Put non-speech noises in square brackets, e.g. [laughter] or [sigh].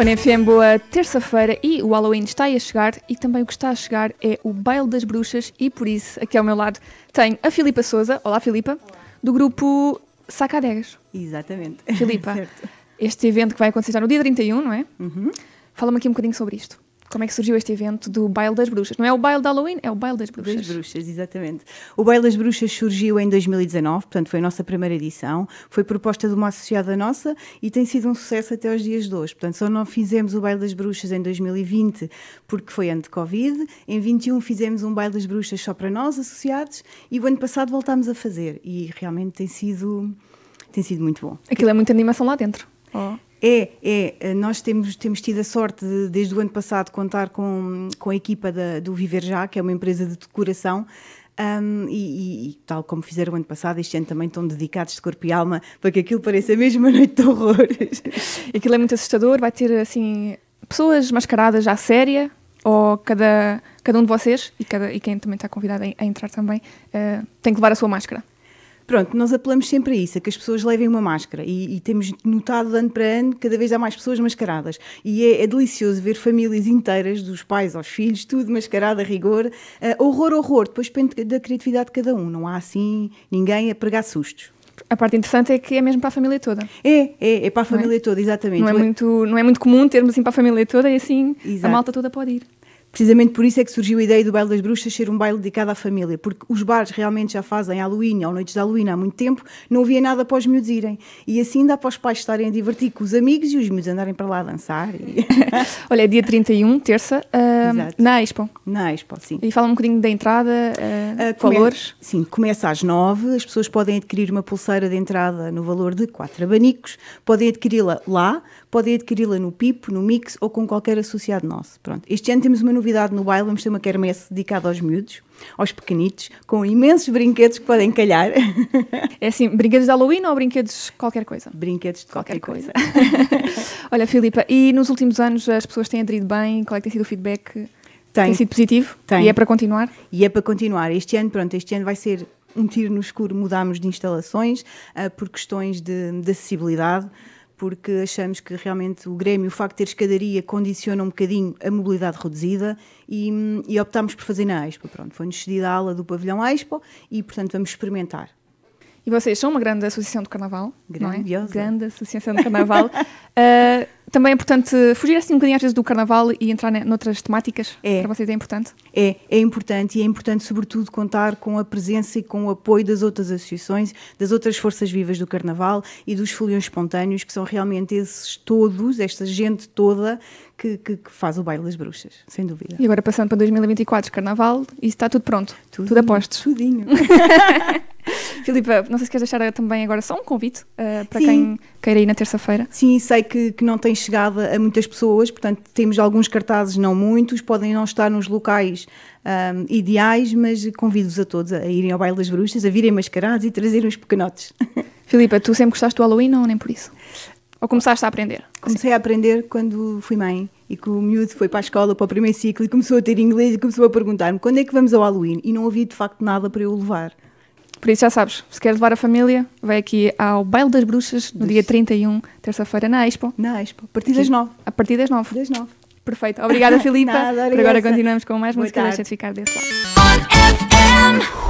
Ora, FM, boa terça-feira e o Halloween está aí a chegar e também o que está a chegar é o Baile das Bruxas e por isso, aqui ao meu lado, tem a Filipa Souza. Olá, Filipa. Do grupo Sacadegas. Exatamente. Filipa, [laughs] este evento que vai acontecer já no dia 31, não é? Uhum. Fala-me aqui um bocadinho sobre isto como é que surgiu este evento do Baile das Bruxas. Não é o Baile de Halloween, é o Baile das Bruxas. Das Bruxas, exatamente. O Baile das Bruxas surgiu em 2019, portanto foi a nossa primeira edição, foi proposta de uma associada nossa e tem sido um sucesso até aos dias de hoje. Portanto, só não fizemos o Baile das Bruxas em 2020 porque foi ano de Covid, em 21 fizemos um Baile das Bruxas só para nós, associados, e o ano passado voltámos a fazer e realmente tem sido, tem sido muito bom. Aquilo é muita animação lá dentro. Oh. É, é. Eh, nós temos, temos tido a sorte, de, desde o ano passado, contar com, com a equipa da, do Viver Já, que é uma empresa de decoração, um, e, e, tal como fizeram o ano passado, este ano também estão dedicados de corpo e alma para que aquilo pareça mesmo uma noite de horrores. [laughs] Aquilo é muito assustador, vai ter assim pessoas mascaradas à séria ou cada, cada um de vocês e, cada, e quem também está convidado a, a entrar também uh, tem que levar a sua máscara? Pronto, nós apelamos sempre a isso, a que as pessoas levem uma máscara e, e temos notado ano para ano cada vez há mais pessoas mascaradas e é, é delicioso ver famílias inteiras, dos pais aos filhos, tudo mascarado a rigor, uh, horror, horror, depois depende da criatividade de cada um, não há assim ninguém a pregar sustos. A parte interessante é que é mesmo para a família toda. É, é, é para a é? família é? toda, exatamente. Não é, muito, não é muito comum termos assim para a família toda e assim Exato. a malta toda pode ir. Precisamente por isso é que surgiu a ideia do Baile das Bruxas ser um baile dedicado à família, porque os bares realmente já fazem Halloween ou noites de Halloween há muito tempo, não havia nada para os miúdos irem. E assim dá para os pais estarem a divertir com os amigos e os miúdos andarem para lá a dançar. E... [laughs] Olha, é dia 31, terça, uh, na Expo. Na Expo, sim. E fala um bocadinho da entrada, uh, uh, valores. Come... Sim, começa às 9, as pessoas podem adquirir uma pulseira de entrada no valor de 4 abanicos, podem adquiri-la lá, podem adquiri-la no pipo, no Mix ou com qualquer associado nosso. Pronto. Este ano temos uma novidade no baile, vamos ter uma quermesse dedicada aos miúdos, aos pequenitos, com imensos brinquedos que podem calhar. É assim, brinquedos de Halloween ou brinquedos de qualquer coisa? Brinquedos de qualquer, qualquer coisa. coisa. [laughs] Olha, Filipa, e nos últimos anos as pessoas têm aderido bem? Qual é que tem sido o feedback? Tem, tem sido positivo? Tem. E é para continuar? E é para continuar. Este ano, pronto, este ano vai ser um tiro no escuro, mudámos de instalações uh, por questões de, de acessibilidade porque achamos que realmente o Grêmio, o facto de ter escadaria, condiciona um bocadinho a mobilidade reduzida e, e optámos por fazer na Expo. Pronto, foi-nos cedida a ala do pavilhão Expo e, portanto, vamos experimentar. E vocês são uma grande associação do Carnaval, Grandiosa. não é? Grande associação do Carnaval. uh, [laughs] Também é importante fugir assim um bocadinho às vezes do carnaval e entrar né, noutras temáticas? É. Para vocês é importante? É, é importante e é importante sobretudo contar com a presença e com o apoio das outras associações, das outras forças vivas do carnaval e dos foliões espontâneos, que são realmente esses todos, esta gente toda que, que, que faz o baile das bruxas, sem dúvida. E agora passando para 2024, carnaval, isso está tudo pronto? Tudo, tudo postos. Tudinho. [laughs] [laughs] Filipa, não sei se queres deixar também agora só um convite uh, para Sim. quem queira ir na terça-feira. Sim, sei que, que não tem chegado a muitas pessoas, portanto temos alguns cartazes, não muitos, podem não estar nos locais um, ehm, ideais, mas convido-vos a todos a irem ao Baile das Bruxas, a virem mascarados e trazerem os pequenotes. [laughs] Filipa, tu sempre gostaste do Halloween ou nem por isso? Ou começaste a aprender? Comecei assim. a aprender quando fui mãe e que o miúdo foi para a escola, para o primeiro ciclo e começou a ter inglês e começou a perguntar-me quando é que vamos ao Halloween e não havia de facto nada para eu levar. Por isso já sabes, se queres levar a família, vai aqui ao Baile das Bruxas, no dia 31, terça-feira, na Expo. Na Expo, a partir das 9. A partir das 9. Das 9. Perfeito. Obrigada, [laughs] Filipa. Por agora continuamos com mais música. deixa de ficar desse lado.